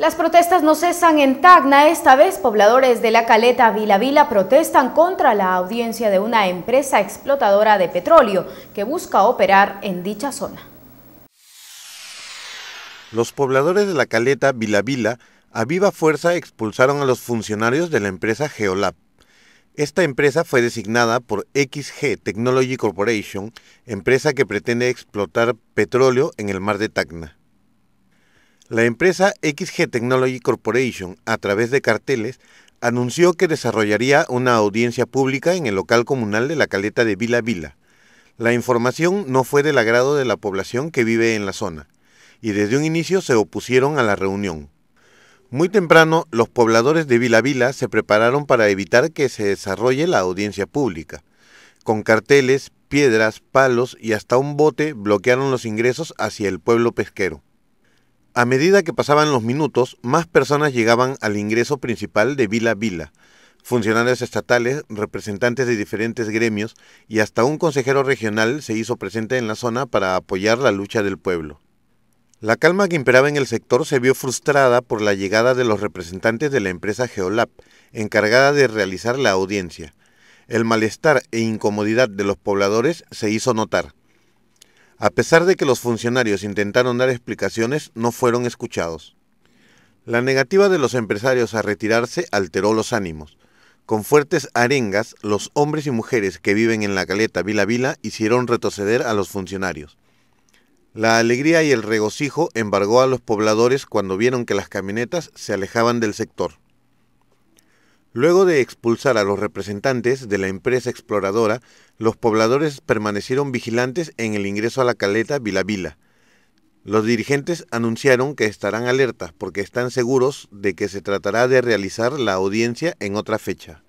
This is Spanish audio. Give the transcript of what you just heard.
Las protestas no cesan en Tacna. Esta vez, pobladores de la caleta Vilavila protestan contra la audiencia de una empresa explotadora de petróleo que busca operar en dicha zona. Los pobladores de la caleta Vilavila a viva fuerza expulsaron a los funcionarios de la empresa Geolab. Esta empresa fue designada por XG Technology Corporation, empresa que pretende explotar petróleo en el mar de Tacna. La empresa XG Technology Corporation, a través de carteles, anunció que desarrollaría una audiencia pública en el local comunal de la caleta de Vila Vila. La información no fue del agrado de la población que vive en la zona, y desde un inicio se opusieron a la reunión. Muy temprano, los pobladores de Vila Vila se prepararon para evitar que se desarrolle la audiencia pública. Con carteles, piedras, palos y hasta un bote bloquearon los ingresos hacia el pueblo pesquero. A medida que pasaban los minutos, más personas llegaban al ingreso principal de Vila Vila. Funcionarios estatales, representantes de diferentes gremios y hasta un consejero regional se hizo presente en la zona para apoyar la lucha del pueblo. La calma que imperaba en el sector se vio frustrada por la llegada de los representantes de la empresa Geolab, encargada de realizar la audiencia. El malestar e incomodidad de los pobladores se hizo notar. A pesar de que los funcionarios intentaron dar explicaciones, no fueron escuchados. La negativa de los empresarios a retirarse alteró los ánimos. Con fuertes arengas, los hombres y mujeres que viven en la caleta Vila Vila hicieron retroceder a los funcionarios. La alegría y el regocijo embargó a los pobladores cuando vieron que las camionetas se alejaban del sector. Luego de expulsar a los representantes de la empresa exploradora, los pobladores permanecieron vigilantes en el ingreso a la caleta Vila Vila. Los dirigentes anunciaron que estarán alertas porque están seguros de que se tratará de realizar la audiencia en otra fecha.